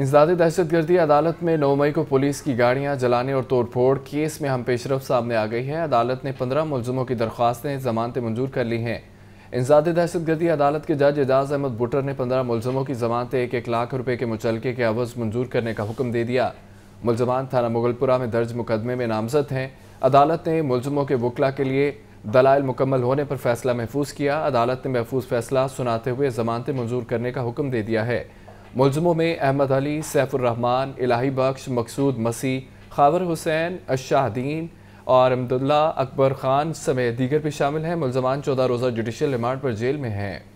इंसदादी दहशतगर्दी अदालत में नौ मई को पुलिस की गाड़ियां जलाने और तोड़फोड़ केस में हम पेशरफ सामने आ गई है अदालत ने पंद्रह मुलजमों की दरख्वास्तें जमानतें मंजूर कर ली हैं इंसदाद दहशतगर्दी अदालत के जज एजाज अहमद बुटर ने पंद्रह मुलजमों की जमानतें एक एक लाख रुपये के मुचलके के अवज मंजूर करने का हुक्म दे दिया मुलजमान थाना मुगलपुरा में दर्ज मुकदमे में नामजद हैं अदालत ने मुलजमों के वकला के लिए दलाइल मुकम्मल होने पर फैसला महफूज किया अदालत ने महफूज फैसला सुनाते हुए जमानतें मंजूर करने का हुक्म दे दिया है मुलजमों में अहमद अली सैफुररहमान इलाही बख्श मकसूद मसीह खावर हुसैन अशाहदीन और अहमदुल्ला अकबर खान समेत दीगर भी शामिल हैं मुलजमान चौदह रोज़ा जुडिशल रिमांड पर जेल में हैं